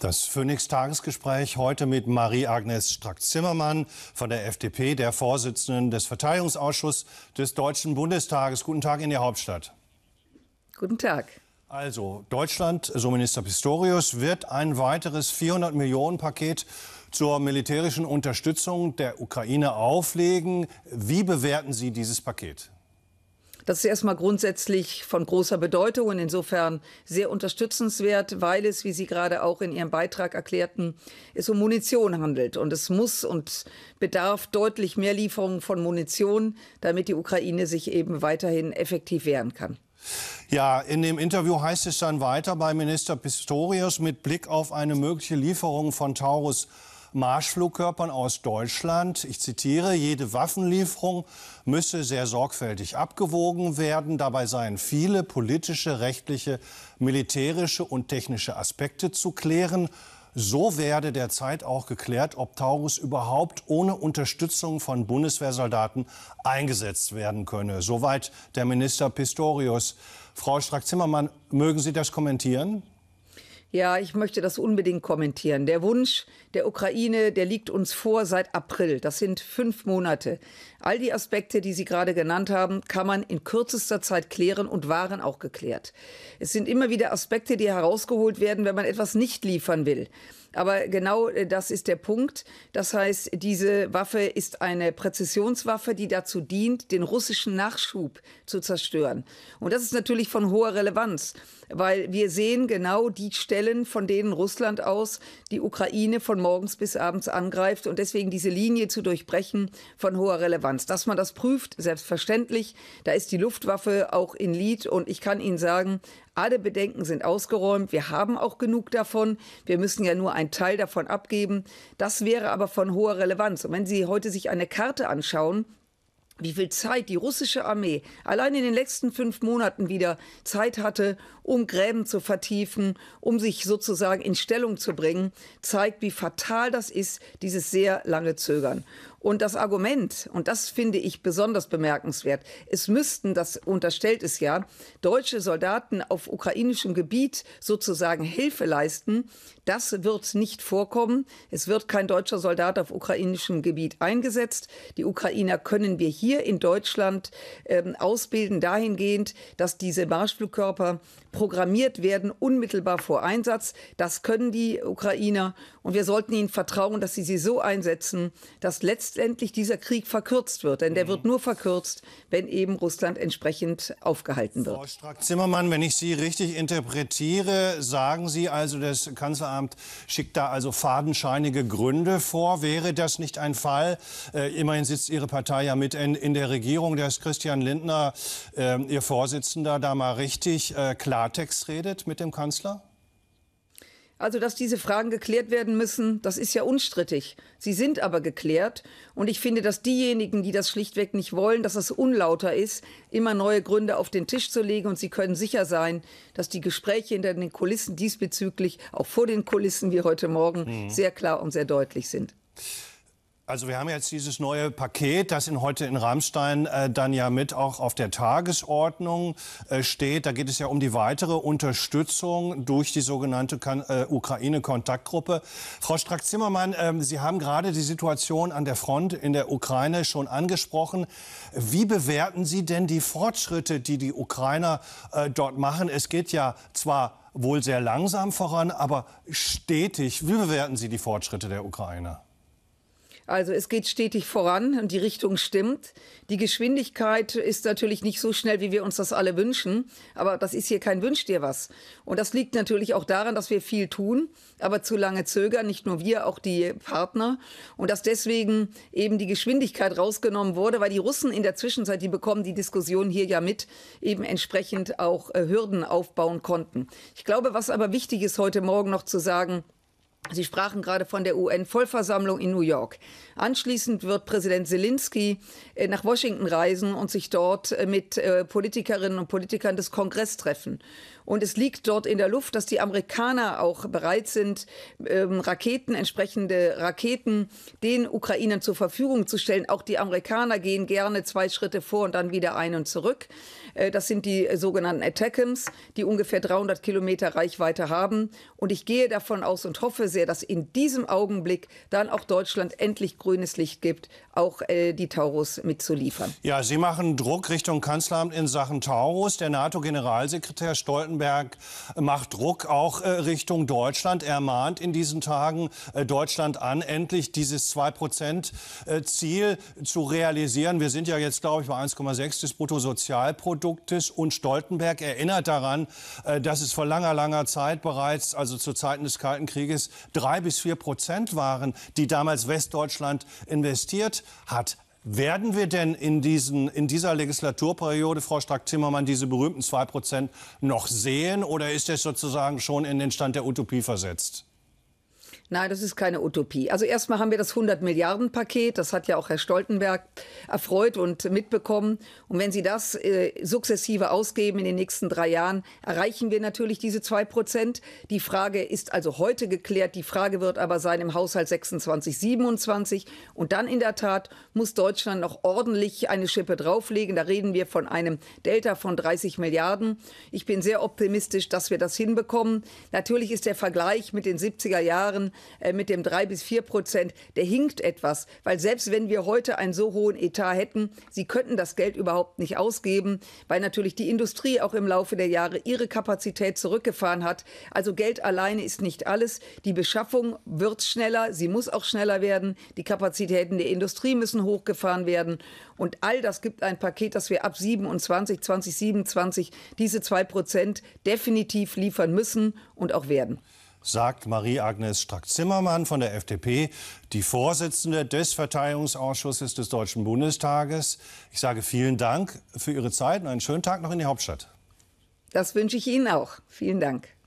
Das Phoenix-Tagesgespräch heute mit Marie-Agnes Strack-Zimmermann von der FDP, der Vorsitzenden des Verteidigungsausschusses des Deutschen Bundestages. Guten Tag in der Hauptstadt. Guten Tag. Also, Deutschland, so Minister Pistorius, wird ein weiteres 400 Millionen Paket zur militärischen Unterstützung der Ukraine auflegen. Wie bewerten Sie dieses Paket? Das ist erstmal grundsätzlich von großer Bedeutung und insofern sehr unterstützenswert, weil es, wie Sie gerade auch in Ihrem Beitrag erklärten, es um Munition handelt. Und es muss und bedarf deutlich mehr Lieferungen von Munition, damit die Ukraine sich eben weiterhin effektiv wehren kann. Ja, in dem Interview heißt es dann weiter bei Minister Pistorius mit Blick auf eine mögliche Lieferung von Taurus Marschflugkörpern aus Deutschland. Ich zitiere, jede Waffenlieferung müsse sehr sorgfältig abgewogen werden. Dabei seien viele politische, rechtliche, militärische und technische Aspekte zu klären. So werde derzeit auch geklärt, ob Taurus überhaupt ohne Unterstützung von Bundeswehrsoldaten eingesetzt werden könne. Soweit der Minister Pistorius. Frau Strack-Zimmermann, mögen Sie das kommentieren? Ja, ich möchte das unbedingt kommentieren. Der Wunsch der Ukraine, der liegt uns vor seit April. Das sind fünf Monate. All die Aspekte, die Sie gerade genannt haben, kann man in kürzester Zeit klären und waren auch geklärt. Es sind immer wieder Aspekte, die herausgeholt werden, wenn man etwas nicht liefern will. Aber genau äh, das ist der Punkt. Das heißt, diese Waffe ist eine Präzisionswaffe, die dazu dient, den russischen Nachschub zu zerstören. Und das ist natürlich von hoher Relevanz, weil wir sehen genau die Stellen, von denen Russland aus die Ukraine von morgens bis abends angreift. Und deswegen diese Linie zu durchbrechen von hoher Relevanz. Dass man das prüft, selbstverständlich. Da ist die Luftwaffe auch in Lied. Und ich kann Ihnen sagen, alle Bedenken sind ausgeräumt. Wir haben auch genug davon. Wir müssen ja nur einen Teil davon abgeben. Das wäre aber von hoher Relevanz. Und wenn Sie heute sich eine Karte anschauen, wie viel Zeit die russische Armee allein in den letzten fünf Monaten wieder Zeit hatte, um Gräben zu vertiefen, um sich sozusagen in Stellung zu bringen, zeigt, wie fatal das ist, dieses sehr lange Zögern. Und das Argument, und das finde ich besonders bemerkenswert, es müssten, das unterstellt es ja, deutsche Soldaten auf ukrainischem Gebiet sozusagen Hilfe leisten, das wird nicht vorkommen. Es wird kein deutscher Soldat auf ukrainischem Gebiet eingesetzt. Die Ukrainer können wir hier in Deutschland äh, ausbilden, dahingehend, dass diese Marschflugkörper programmiert werden, unmittelbar vor Einsatz. Das können die Ukrainer. Und wir sollten ihnen vertrauen, dass sie sie so einsetzen, dass letztendlich letztendlich dieser Krieg verkürzt wird. Denn der mhm. wird nur verkürzt, wenn eben Russland entsprechend aufgehalten wird. Frau Strack-Zimmermann, wenn ich Sie richtig interpretiere, sagen Sie also, das Kanzleramt schickt da also fadenscheinige Gründe vor. Wäre das nicht ein Fall? Äh, immerhin sitzt Ihre Partei ja mit in, in der Regierung, dass Christian Lindner, äh, Ihr Vorsitzender, da mal richtig äh, Klartext redet mit dem Kanzler? Also, dass diese Fragen geklärt werden müssen, das ist ja unstrittig. Sie sind aber geklärt. Und ich finde, dass diejenigen, die das schlichtweg nicht wollen, dass es unlauter ist, immer neue Gründe auf den Tisch zu legen. Und Sie können sicher sein, dass die Gespräche hinter den Kulissen diesbezüglich, auch vor den Kulissen wie heute Morgen, mhm. sehr klar und sehr deutlich sind. Also wir haben jetzt dieses neue Paket, das in, heute in Rammstein äh, dann ja mit auch auf der Tagesordnung äh, steht. Da geht es ja um die weitere Unterstützung durch die sogenannte äh, Ukraine-Kontaktgruppe. Frau Strack-Zimmermann, ähm, Sie haben gerade die Situation an der Front in der Ukraine schon angesprochen. Wie bewerten Sie denn die Fortschritte, die die Ukrainer äh, dort machen? Es geht ja zwar wohl sehr langsam voran, aber stetig. Wie bewerten Sie die Fortschritte der Ukrainer? Also es geht stetig voran und die Richtung stimmt. Die Geschwindigkeit ist natürlich nicht so schnell, wie wir uns das alle wünschen, aber das ist hier kein Wünsch dir was. Und das liegt natürlich auch daran, dass wir viel tun, aber zu lange zögern, nicht nur wir, auch die Partner. Und dass deswegen eben die Geschwindigkeit rausgenommen wurde, weil die Russen in der Zwischenzeit, die bekommen die Diskussion hier ja mit, eben entsprechend auch äh, Hürden aufbauen konnten. Ich glaube, was aber wichtig ist heute Morgen noch zu sagen, Sie sprachen gerade von der UN-Vollversammlung in New York. Anschließend wird Präsident Zelensky äh, nach Washington reisen und sich dort äh, mit äh, Politikerinnen und Politikern des Kongress treffen. Und es liegt dort in der Luft, dass die Amerikaner auch bereit sind, ähm, Raketen, entsprechende Raketen den Ukrainern zur Verfügung zu stellen. Auch die Amerikaner gehen gerne zwei Schritte vor und dann wieder ein und zurück. Das sind die sogenannten Attackums, die ungefähr 300 Kilometer Reichweite haben. Und ich gehe davon aus und hoffe sehr, sehr, dass in diesem Augenblick dann auch Deutschland endlich grünes Licht gibt, auch äh, die Taurus mitzuliefern. Ja, Sie machen Druck Richtung Kanzleramt in Sachen Taurus. Der NATO-Generalsekretär Stoltenberg äh, macht Druck auch äh, Richtung Deutschland. Er mahnt in diesen Tagen äh, Deutschland an, endlich dieses 2-Prozent-Ziel äh, zu realisieren. Wir sind ja jetzt, glaube ich, bei 1,6 des Bruttosozialproduktes. Und Stoltenberg erinnert daran, äh, dass es vor langer, langer Zeit bereits, also zu Zeiten des Kalten Krieges, drei bis vier Prozent waren, die damals Westdeutschland investiert hat. Werden wir denn in, diesen, in dieser Legislaturperiode, Frau Strack-Zimmermann, diese berühmten zwei Prozent noch sehen? Oder ist das sozusagen schon in den Stand der Utopie versetzt? Nein, das ist keine Utopie. Also erstmal haben wir das 100 Milliarden Paket, das hat ja auch Herr Stoltenberg erfreut und mitbekommen. Und wenn Sie das äh, sukzessive ausgeben in den nächsten drei Jahren, erreichen wir natürlich diese 2 Prozent. Die Frage ist also heute geklärt. Die Frage wird aber sein im Haushalt 26, 27. Und dann in der Tat muss Deutschland noch ordentlich eine Schippe drauflegen. Da reden wir von einem Delta von 30 Milliarden. Ich bin sehr optimistisch, dass wir das hinbekommen. Natürlich ist der Vergleich mit den 70er Jahren äh, mit dem 3 bis 4 Prozent, der hinkt etwas. Weil selbst wenn wir heute einen so hohen Etat hätten, sie könnten das Geld überhaupt nicht ausgeben, weil natürlich die Industrie auch im Laufe der Jahre ihre Kapazität zurückgefahren hat. Also Geld alleine ist nicht alles. Die Beschaffung wird schneller, sie muss auch schneller werden. Die Kapazitäten der Industrie müssen hochgefahren werden. Und all das gibt ein Paket, das wir ab 27, 2027 diese 2 Prozent definitiv liefern müssen und auch werden sagt Marie-Agnes Strack-Zimmermann von der FDP, die Vorsitzende des Verteidigungsausschusses des Deutschen Bundestages. Ich sage vielen Dank für Ihre Zeit und einen schönen Tag noch in die Hauptstadt. Das wünsche ich Ihnen auch. Vielen Dank.